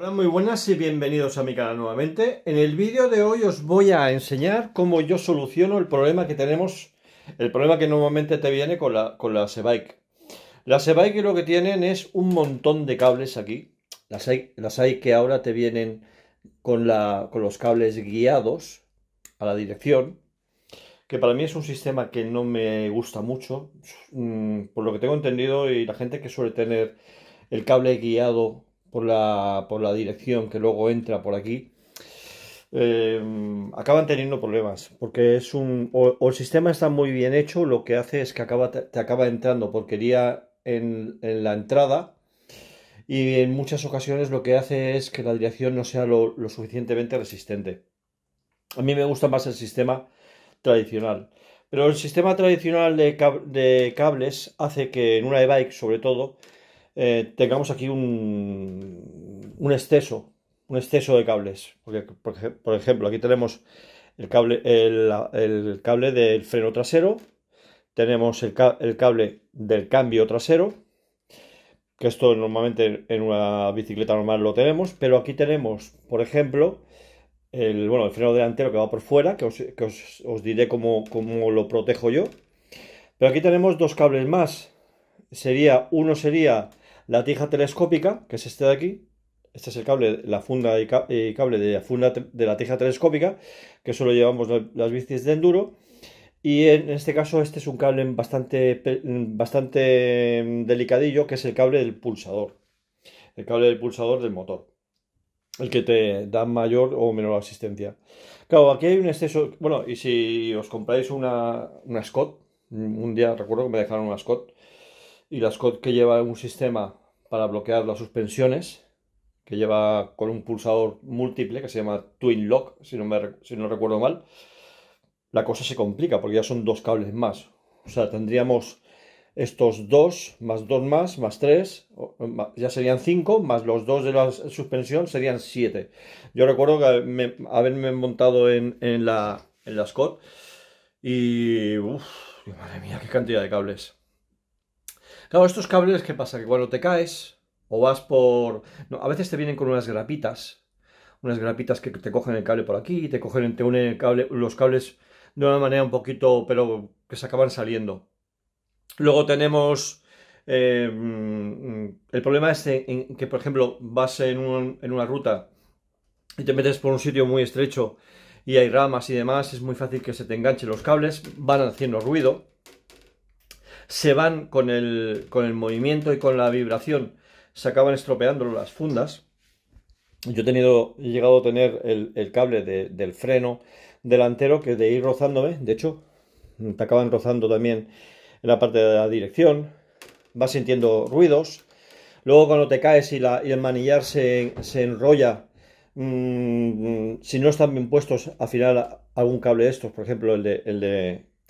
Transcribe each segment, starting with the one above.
Hola, muy buenas y bienvenidos a mi canal nuevamente. En el vídeo de hoy os voy a enseñar cómo yo soluciono el problema que tenemos, el problema que normalmente te viene con, la, con la Sebike. Las lo que tienen es un montón de cables aquí. Las hay, que ahora te vienen con, la, con los cables guiados a la dirección, que para mí es un sistema que no me gusta mucho, mm, por lo que tengo entendido y la gente que suele tener el cable guiado por la, dirección que luego entra por aquí, eh, acaban teniendo problemas. Porque es un. O, el sistema está muy bien hecho, lo que hace es que te, acaba entrando porquería en, en la entrada. Y en muchas ocasiones lo que hace es que la dirección no sea lo, suficientemente resistente. A mí me gusta más el sistema tradicional. Pero el sistema tradicional de, de cables hace que en una e-bike, sobre todo, eh, tengamos aquí un, exceso, un exceso de cables. Porque, por ejemplo, aquí tenemos el cable, el, cable del freno trasero, tenemos el, cable del cambio trasero, que esto normalmente en una bicicleta normal lo tenemos, pero aquí tenemos, por ejemplo, el, bueno, el freno delantero que va por fuera, que os, diré cómo, cómo, lo protejo yo. Pero aquí tenemos dos cables más. Sería, uno sería la tija telescópica, que es este de aquí, este es el cable, la funda y, cable de la funda de la tija telescópica, que solo llevamos las bicis de enduro. Y en este caso este es un cable bastante, bastante mm, delicadillo, que es el cable del pulsador. El cable del pulsador del motor. El que te da mayor o menor asistencia. Claro, aquí hay un exceso... Bueno, y si os compráis una, una Scott, mm, un día recuerdo que me dejaron una Scott, y la Scott que lleva un sistema para bloquear las suspensiones, que lleva con un pulsador múltiple que se llama Twin Lock, si no, si no recuerdo mal, la cosa se complica porque ya son dos cables más. O sea, tendríamos estos dos, más dos más, más tres, ya serían cinco, más los dos de la suspensión serían siete. Yo recuerdo que haberme montado en, la, en la Scott y... Uf, madre mía, qué cantidad de cables. Claro, estos cables, ¿qué pasa? Que cuando te caes o vas por... No, a veces te vienen con unas grapitas, unas grapitas que te cogen el cable por aquí, te cogen, te unen el cable, los cables de una manera un poquito, pero que se acaban saliendo. Luego tenemos... Eh, mm, el problema es este en que, por ejemplo, vas en, en una ruta y te metes por un sitio muy estrecho y hay ramas y demás, es muy fácil que se te enganchen los cables, van haciendo ruido se van con el, movimiento y con la vibración, se acaban estropeando las fundas. Yo he, tenido, llegado a tener el, cable del freno delantero que de ir rozándome, de hecho, te acaban rozando también en la parte de la dirección, vas sintiendo ruidos. Luego cuando te caes y, la, el manillar se, se enrolla, mm, si no están bien puestos, al final algún cable de estos, por ejemplo el, de,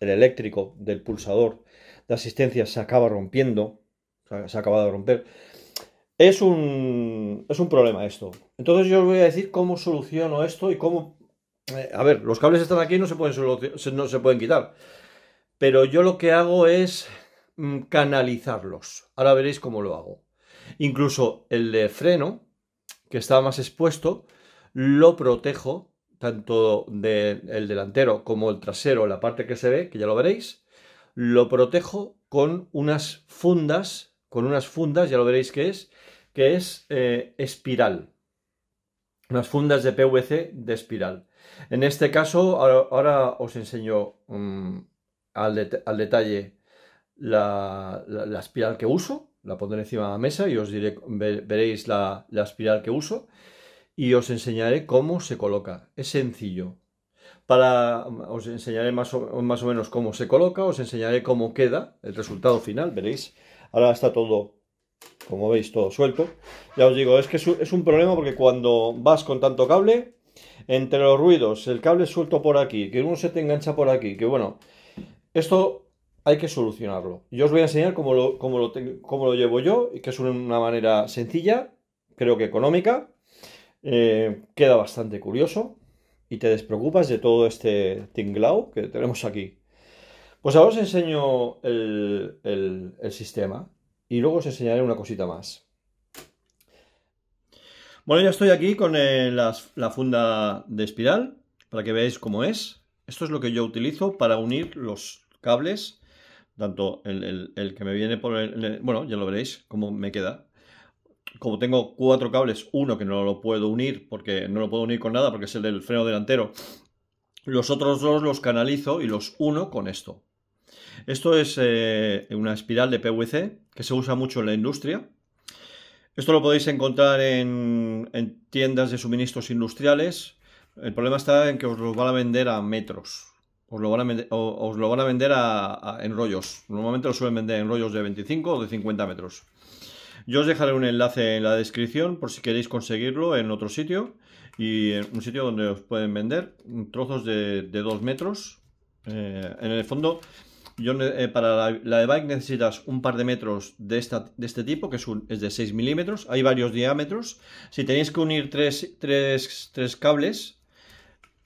el eléctrico del pulsador, de asistencia se acaba rompiendo, se ha acabado de romper. Es un, es un problema esto. Entonces yo os voy a decir cómo soluciono esto y cómo... Eh, a ver, los cables están aquí no se pueden, no se pueden quitar. Pero yo lo que hago es mm, canalizarlos. Ahora veréis cómo lo hago. Incluso el de freno, que estaba más expuesto, lo protejo tanto del delantero como el trasero, la parte que se ve, que ya lo veréis, lo protejo con unas fundas, con unas fundas, ya lo veréis que es, que es eh, espiral. Unas fundas de PVC de espiral. En este caso, ahora, os enseño mm, al, detalle la, espiral que uso. La pondré encima de la mesa y os diré, veréis la espiral que uso y os enseñaré cómo se coloca. Es sencillo para os enseñaré más o, más o menos cómo se coloca, os enseñaré cómo queda el resultado final, veréis. Ahora está todo, como veis, todo suelto. Ya os digo, es que es un problema porque cuando vas con tanto cable, entre los ruidos, el cable suelto por aquí, que uno se te engancha por aquí, que bueno, esto hay que solucionarlo. Yo os voy a enseñar cómo lo, lo, llevo yo, que es una manera sencilla, creo que económica. Eh, queda bastante curioso, y te despreocupas de todo este tinglao que tenemos aquí. Pues ahora os enseño el, sistema y luego os enseñaré una cosita más. Bueno, ya estoy aquí con eh, la, funda de espiral para que veáis cómo es. Esto es lo que yo utilizo para unir los cables, tanto el, que me viene por el, Bueno, ya lo veréis cómo me queda como tengo cuatro cables, uno que no lo puedo unir porque no lo puedo unir con nada porque es el del freno delantero, los otros dos los canalizo y los uno con esto. Esto es eh, una espiral de PVC que se usa mucho en la industria. Esto lo podéis encontrar en, tiendas de suministros industriales. El problema está en que os lo van a vender a metros. Os lo van a, os a vender a, en rollos. Normalmente lo suelen vender en rollos de 25 o de 50 metros. Yo os dejaré un enlace en la descripción por si queréis conseguirlo en otro sitio y en un sitio donde os pueden vender trozos de, 2 metros. Eh, en el fondo, yo, eh, para la, de bike necesitas un par de metros de, este tipo, que es, de 6 milímetros. Hay varios diámetros. Si tenéis que unir tres, cables,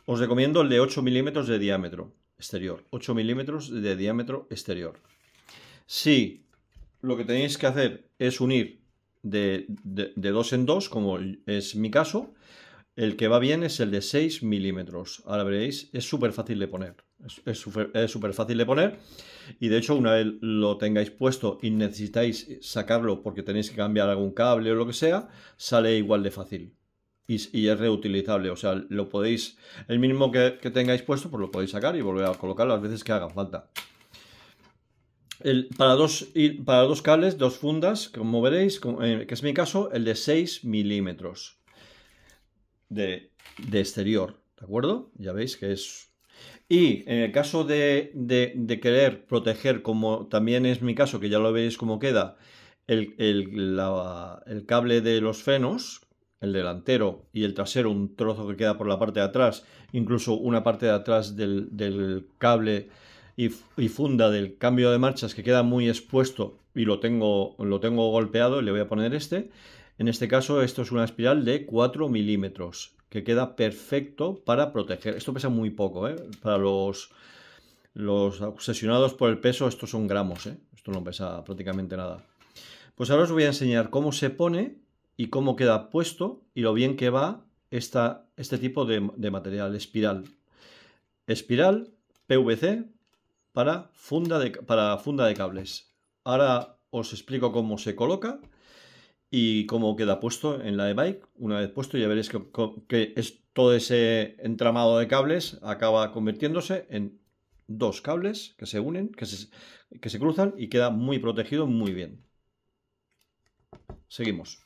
os recomiendo el de 8 milímetros de diámetro exterior. 8 milímetros de diámetro exterior. Si lo que tenéis que hacer es unir de, de, dos en dos, como es mi caso. El que va bien es el de 6 milímetros. Ahora veréis, es súper fácil de poner. Es súper fácil de poner. Y de hecho, una vez lo tengáis puesto y necesitáis sacarlo porque tenéis que cambiar algún cable o lo que sea, sale igual de fácil. Y, es reutilizable. O sea, lo podéis, el mínimo que, tengáis puesto, pues lo podéis sacar y volver a colocar las veces que haga falta para, dos, para dos cables, dos fundas, como veréis, eh, que es mi caso, el de 6 milímetros de, exterior, ¿de acuerdo? Ya veis que es... Y en el caso de, querer proteger, como también es mi caso, que ya lo veis cómo queda, el, el, cable de los frenos, el delantero y el trasero, un trozo que queda por la parte de atrás, incluso una parte de atrás del cable y, funda del cambio de marchas que queda muy expuesto y lo tengo, lo tengo golpeado, le voy a poner este. En este caso esto es una espiral de 4 milímetros que queda perfecto para proteger. Esto pesa muy poco, ¿eh? para los, los obsesionados por el peso, estos son gramos, ¿eh? esto no pesa prácticamente nada. Pues ahora os voy a enseñar cómo se pone y cómo queda puesto y lo bien que va esta, este tipo de, de material espiral. Espiral, PVC, para funda de, para funda de cables. Ahora os explico cómo se coloca y cómo queda puesto en la e-bike. Una vez puesto ya veréis que, es todo ese entramado de cables acaba convirtiéndose en dos cables que se unen, que que se cruzan y queda muy protegido muy bien. Seguimos.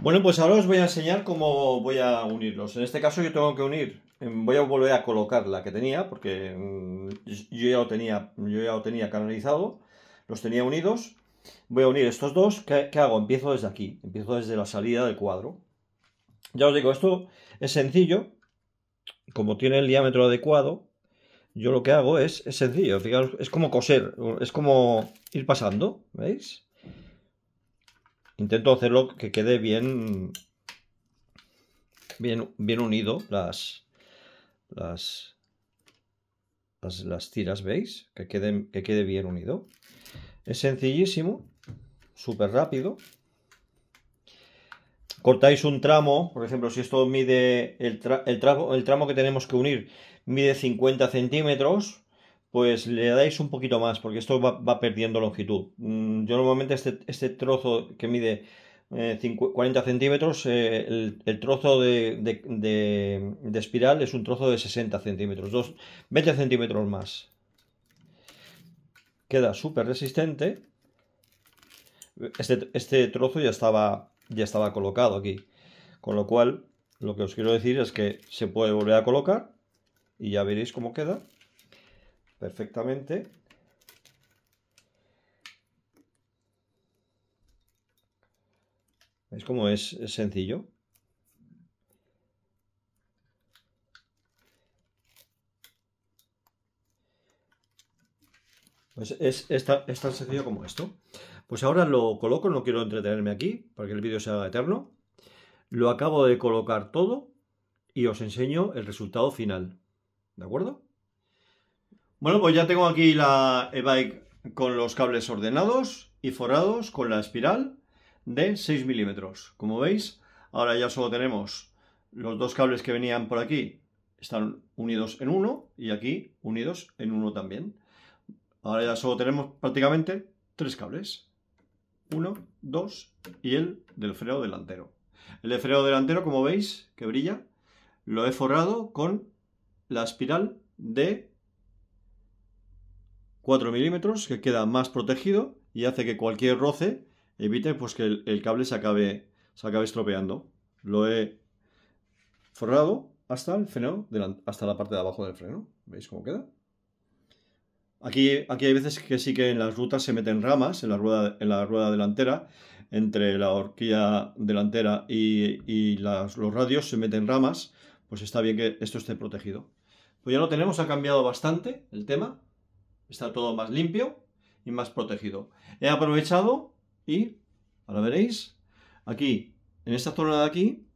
Bueno, pues ahora os voy a enseñar cómo voy a unirlos. En este caso yo tengo que unir, em, voy a volver a colocar la que tenía, porque mm, yo ya lo tenía, yo ya lo tenía canalizado, los tenía unidos. Voy a unir estos dos. ¿Qué, hago? Empiezo desde aquí, empiezo desde la salida del cuadro. Ya os digo, esto es sencillo. Como tiene el diámetro adecuado, yo lo que hago es, es sencillo. Fijaros, es como coser, es como ir pasando, ¿veis? Intento hacerlo que quede bien, bien, bien unido las, las, las, tiras, ¿veis? Que quede, quede bien unido. Es sencillísimo, súper rápido. Cortáis un tramo, por ejemplo, si esto mide el, el, el tramo que tenemos que unir, mide 50 centímetros, pues le dais un poquito más, porque esto va, perdiendo longitud. Mm, yo normalmente este, este, trozo que mide 40 eh, centímetros, eh, el, trozo de, espiral es un trozo de 60 centímetros, dos, 20 centímetros más. Queda súper resistente. Este, este, trozo ya estaba, ya estaba colocado aquí. Con lo cual, lo que os quiero decir es que se puede volver a colocar y ya veréis cómo queda perfectamente. es como es, sencillo? Pues es, tan, es, tan, sencillo como esto. Pues ahora lo coloco, no quiero entretenerme aquí para que el vídeo se haga eterno. Lo acabo de colocar todo y os enseño el resultado final. ¿De acuerdo? Bueno, pues ya tengo aquí la e-bike con los cables ordenados y forrados con la espiral de 6 milímetros. Como veis, ahora ya solo tenemos los dos cables que venían por aquí, están unidos en uno y aquí unidos en uno también. Ahora ya solo tenemos prácticamente tres cables. Uno, dos y el del freno delantero. El de freno delantero, como veis, que brilla, lo he forrado con la espiral de 4 milímetros que queda más protegido y hace que cualquier roce evite pues, que el, cable se acabe, se acabe estropeando. Lo he forrado hasta el freno, la, hasta la parte de abajo del freno. ¿Veis cómo queda? Aquí, aquí, hay veces que sí que en las rutas se meten ramas en la rueda, en la rueda delantera, entre la horquilla delantera y, los radios se meten ramas, pues está bien que esto esté protegido. Pues ya lo tenemos, ha cambiado bastante el tema está todo más limpio y más protegido. He aprovechado y, ahora veréis, aquí, en esta zona de aquí,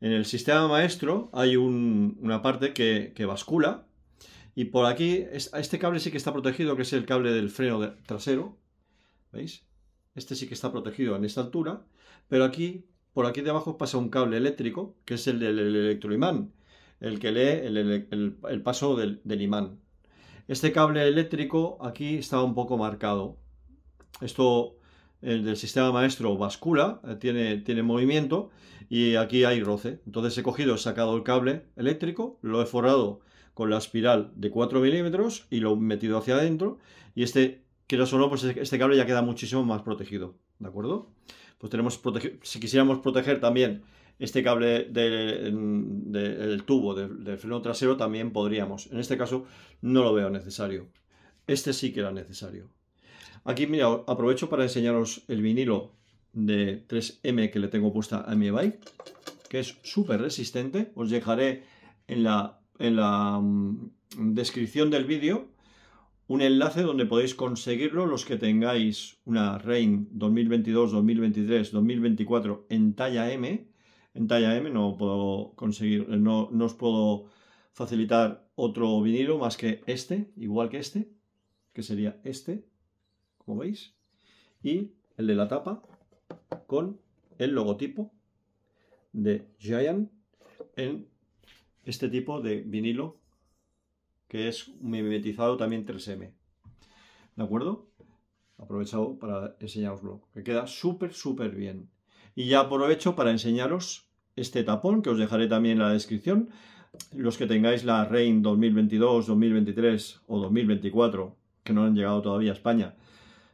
en el sistema maestro hay una parte que, bascula y por aquí, este cable sí que está protegido, que es el cable del freno trasero, ¿veis? Este sí que está protegido en esta altura, pero aquí, por aquí de abajo, pasa un cable eléctrico, que es el del electroimán, el que lee el, paso del, del imán, este cable eléctrico aquí está un poco marcado. Esto el del sistema maestro bascula, eh, tiene, tiene movimiento y aquí hay roce. Entonces he cogido, he sacado el cable eléctrico, lo he forrado con la espiral de 4 milímetros y lo he metido hacia adentro y este, quieras o no, pues este cable ya queda muchísimo más protegido, ¿de acuerdo? Pues tenemos protegido, si quisiéramos proteger también este cable del mm, tubo del freno trasero también podríamos. En este caso no lo veo necesario. Este sí que era necesario. Aquí, mira, aprovecho para enseñaros el vinilo de 3M que le tengo puesta a mi bike, que es súper resistente. Os dejaré en la, en la mm, descripción del vídeo un enlace donde podéis conseguirlo los que tengáis una Rain 2022, 2023, 2024 en talla M en talla M, no puedo conseguir, eh, no, os puedo facilitar otro vinilo más que este, igual que este, que sería este, como veis, y el de la tapa con el logotipo de Giant en este tipo de vinilo que es mimetizado también 3M. ¿De acuerdo? Aprovechado para enseñaroslo, que queda súper, súper bien. Y ya aprovecho para enseñaros este tapón, que os dejaré también en la descripción. Los que tengáis la rain 2022, 2023 o 2024, que no han llegado todavía a España,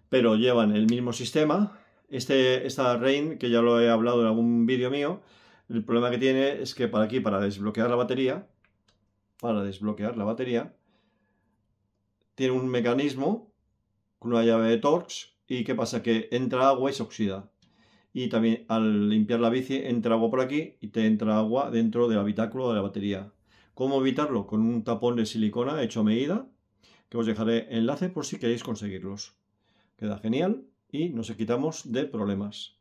pero llevan el mismo sistema. Este, esta rain que ya lo he hablado en algún vídeo mío, el problema que tiene es que para aquí, para desbloquear la batería, para desbloquear la batería, tiene un mecanismo con una llave de Torx y qué pasa, que entra agua y se oxida y también al limpiar la bici entra agua por aquí y te entra agua dentro del habitáculo de la batería. ¿Cómo evitarlo? Con un tapón de silicona hecho a medida, que os dejaré enlace por si queréis conseguirlos. Queda genial y nos quitamos de problemas.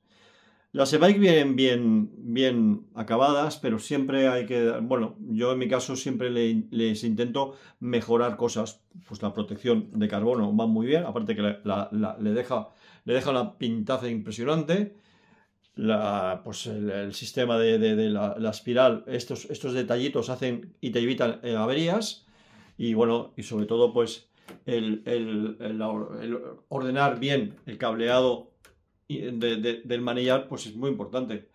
Las e vienen bien, bien acabadas, pero siempre hay que... Bueno, yo en mi caso siempre les intento mejorar cosas. Pues la protección de carbono va muy bien, aparte que le, deja, le deja una pintaza impresionante pues el, sistema de, la, espiral, estos, detallitos hacen y te evitan eh, averías y bueno, y sobre todo pues el, ordenar bien el cableado del manillar pues es muy importante.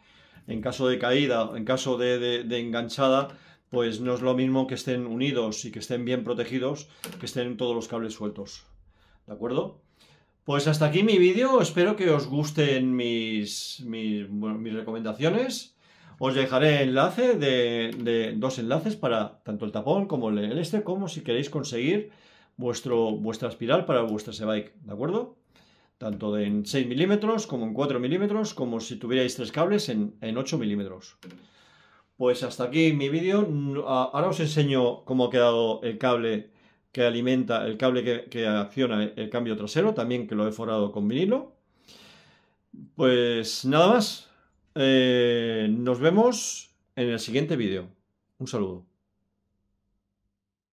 En caso de caída, en caso de, de enganchada, pues no es lo mismo que estén unidos y que estén bien protegidos que estén todos los cables sueltos. ¿De acuerdo? Pues hasta aquí mi vídeo, espero que os gusten mis, mis, recomendaciones. Os dejaré enlace de, dos enlaces para tanto el tapón como el este, como si queréis conseguir vuestro, vuestra espiral para vuestra Sebike, ¿de acuerdo? Tanto de en 6 milímetros, como en 4 milímetros, como si tuvierais tres cables en, en 8 milímetros. Pues hasta aquí mi vídeo. Ahora os enseño cómo ha quedado el cable que alimenta el cable que, acciona el cambio trasero, también que lo he forrado con vinilo. Pues nada más. Eh, nos vemos en el siguiente vídeo. Un saludo.